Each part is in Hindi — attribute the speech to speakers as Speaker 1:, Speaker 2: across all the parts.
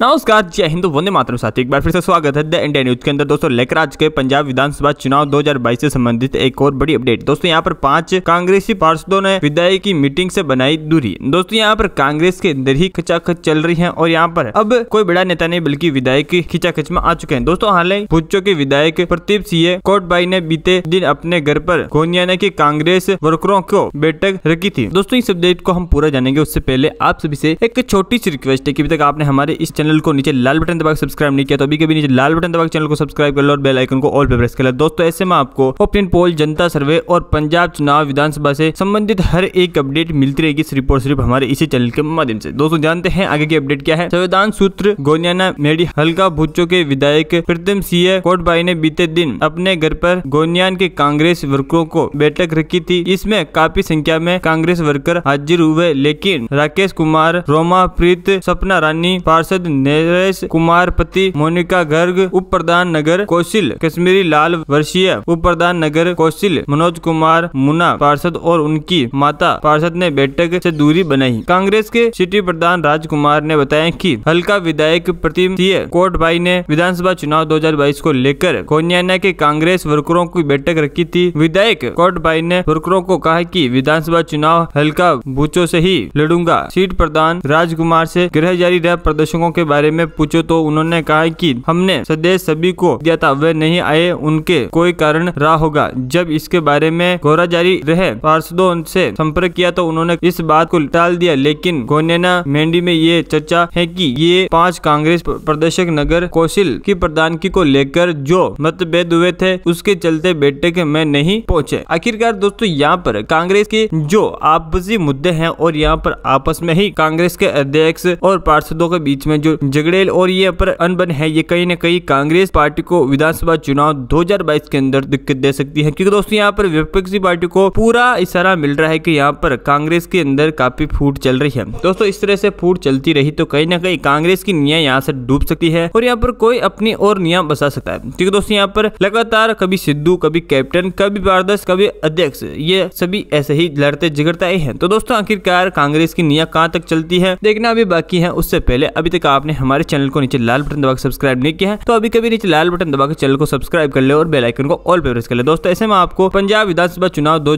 Speaker 1: नमस्कार जय हिंद वंदे मातरम साथी एक बार फिर से स्वागत है द इंडिया न्यूज के अंदर दोस्तों लेकर आज के पंजाब विधानसभा चुनाव 2022 से संबंधित एक और बड़ी अपडेट दोस्तों यहाँ पर पांच कांग्रेसी पार्षदों ने विधायक की मीटिंग से बनाई दूरी दोस्तों यहाँ पर कांग्रेस के अंदर ही खिचाखच चल रही है और यहाँ पर अब कोई बड़ा नेता नहीं बल्कि विधायक खिचाखच में आ चुके हैं दोस्तों हालांकि पुच्चो के विधायक प्रदीप सिंह कोटबाई ने बीते दिन अपने घर पर गोनियाना की कांग्रेस वर्करों को बैठक रखी थी दोस्तों इस अपडेट को हम पूरा जानेंगे उससे पहले आप सभी से एक छोटी सी रिक्वेस्ट है की अभी तक आपने हमारे इस चैनल चैनल को नीचे लाल बटन दबाकर सब्सक्राइब नहीं किया तो अभी के नीचे लाल बटन दबाकर चैनल को सब्सक्राइब कर लो और बेल आइकन को ऑल पे प्रेस कर लो दोस्तों ऐसे में आपको ओपिनियन पोल जनता सर्वे और पंजाब चुनाव विधानसभा से संबंधित हर एक अपडेट मिलती रहेगी सिर्फ और सिर्फ हमारे इसी चैनल के माध्यम से दोस्तों जानते हैं आगे की अपडेट क्या है संविधान सूत्र गोनियाना मेडी हल्का भुच्चो के विधायक प्रतिम सिंह कोटबाई ने बीते दिन अपने घर पर गोनियान के कांग्रेस वर्करों को बैठक रखी थी इसमें काफी संख्या में कांग्रेस वर्कर हाजिर हुए लेकिन राकेश कुमार रोमा प्रीत सपना रानी पार्षद नरेश कुमार पति मोनिका गर्ग उप प्रधान नगर कौशिल कश्मीरी लाल वर्षीय उप प्रधान नगर कौशिल मनोज कुमार मुना पार्षद और उनकी माता पार्षद ने बैठक से दूरी बनाई कांग्रेस के सिटी प्रधान राजकुमार ने बताया कि हल्का विधायक प्रतिम कोट भाई ने विधानसभा चुनाव 2022 को लेकर कोनियाना के कांग्रेस वर्करों की बैठक रखी थी विधायक कोट भाई ने वर्करों को कहा कि विधानसभा चुनाव हल्का बूचो से ही लड़ूंगा सीट प्रधान राजकुमार से गृह जारी रह प्रदर्शकों के बारे में पूछो तो उन्होंने कहा कि हमने संदेश सभी को दिया था वे नहीं आए उनके कोई कारण रहा होगा जब इसके बारे में घोरा जारी रहे पार्षदों से संपर्क किया तो उन्होंने इस बात को टाल दिया लेकिन गोनेना मेंडी में ये चर्चा है कि ये पांच कांग्रेस प्रदर्शक नगर कौशल की प्रधानगी को लेकर जो मतभेद हुए थे उसके चलते बैठक में नहीं पहुंचे आखिरकार दोस्तों यहाँ पर कांग्रेस के जो आपसी मुद्दे हैं और यहाँ पर आपस में ही कांग्रेस के अध्यक्ष और पार्षदों के बीच में जो जगड़ेल और ये पर अनबन है ये कहीं ना कहीं कांग्रेस पार्टी को विधानसभा चुनाव 2022 के अंदर दिक्कत दे सकती है क्योंकि दोस्तों यहाँ पर विपक्षी पार्टी को पूरा इशारा मिल रहा है कि यहाँ पर कांग्रेस के अंदर काफी फूट चल रही है दोस्तों इस तरह से फूट चलती रही तो कहीं ना कहीं कांग्रेस की नियम यहाँ से डूब सकती है और यहाँ पर कोई अपनी और नियम बसा सकता है क्योंकि दोस्तों यहाँ पर लगातार कभी सिद्धू कभी कैप्टन कभी पारदर्श कभी अध्यक्ष ये सभी ऐसे ही लड़ते जिगड़ते हैं तो दोस्तों आखिरकार कांग्रेस की निया कहाँ तक चलती है देखना अभी बाकी है उससे पहले अभी तक आप आपने हमारे चैनल को नीचे लाल बटन दबाकर सब्सक्राइब नहीं किया है तो अभी कभी नीचे लाल बटन दबाकर चैनल को सब्सक्राइब कर ले और बेलाइकन को ऑल पे प्रेस कर ले दोस्तों ऐसे में आपको पंजाब विधानसभा चुनाव दो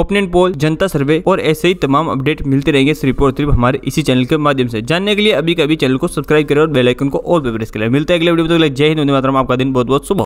Speaker 1: ओपिनियन पोल जनता सर्वे और ऐसे ही तमाम अपडेट मिलते रहेंगे सिर्फ और सिर्फ हमारे इसी चैनल के माध्यम से जानने के लिए अभी कभी चैनल को सब्सक्राइब करें और बेलाइकन को ऑल पे प्रेस करें मिलते हैं अगले वीडियो में जय हिंद आपका दिन बहुत बहुत शुभ